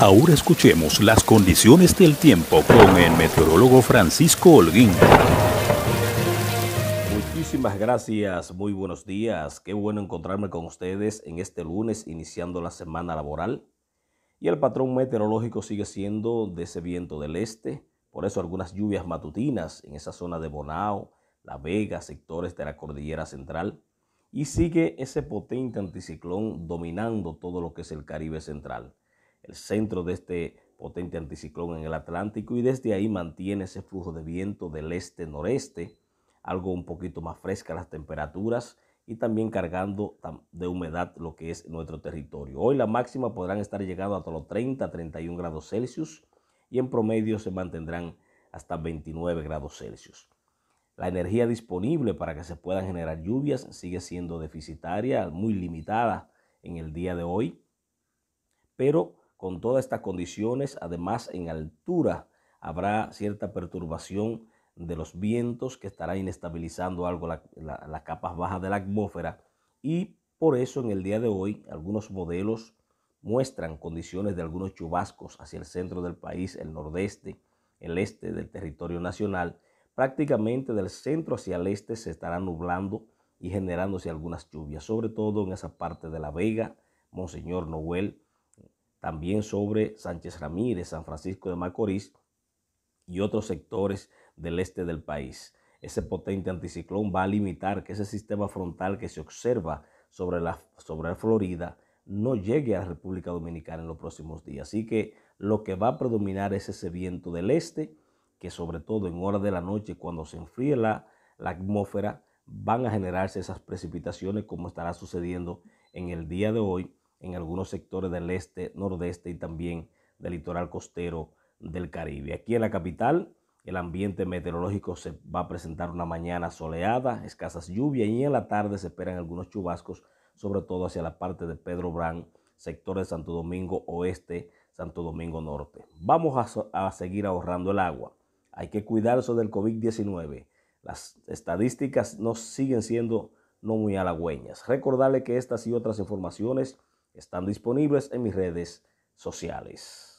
Ahora escuchemos las condiciones del tiempo con el meteorólogo Francisco Holguín. Muchísimas gracias, muy buenos días. Qué bueno encontrarme con ustedes en este lunes iniciando la semana laboral. Y el patrón meteorológico sigue siendo de ese viento del este, por eso algunas lluvias matutinas en esa zona de Bonao, La Vega, sectores de la cordillera central. Y sigue ese potente anticiclón dominando todo lo que es el Caribe central el centro de este potente anticiclón en el Atlántico y desde ahí mantiene ese flujo de viento del este-noreste, algo un poquito más fresca las temperaturas y también cargando de humedad lo que es nuestro territorio. Hoy la máxima podrán estar llegando hasta los 30-31 grados Celsius y en promedio se mantendrán hasta 29 grados Celsius. La energía disponible para que se puedan generar lluvias sigue siendo deficitaria, muy limitada en el día de hoy, pero con todas estas condiciones, además en altura, habrá cierta perturbación de los vientos que estará inestabilizando algo las capas bajas de la atmósfera y por eso en el día de hoy algunos modelos muestran condiciones de algunos chubascos hacia el centro del país, el nordeste, el este del territorio nacional. Prácticamente del centro hacia el este se estará nublando y generándose algunas lluvias, sobre todo en esa parte de La Vega, Monseñor Noel, también sobre Sánchez Ramírez, San Francisco de Macorís y otros sectores del este del país. Ese potente anticiclón va a limitar que ese sistema frontal que se observa sobre la, sobre Florida no llegue a la República Dominicana en los próximos días. Así que lo que va a predominar es ese viento del este, que sobre todo en horas de la noche, cuando se enfríe la, la atmósfera, van a generarse esas precipitaciones como estará sucediendo en el día de hoy en algunos sectores del este, nordeste y también del litoral costero del Caribe. Aquí en la capital, el ambiente meteorológico se va a presentar una mañana soleada, escasas lluvias y en la tarde se esperan algunos chubascos, sobre todo hacia la parte de Pedro Brán, sector de Santo Domingo Oeste, Santo Domingo Norte. Vamos a, seguir ahorrando el agua. Hay que cuidarse del COVID-19. Las estadísticas no siguen siendo no muy halagüeñas. Recordarle que estas y otras informaciones están disponibles en mis redes sociales.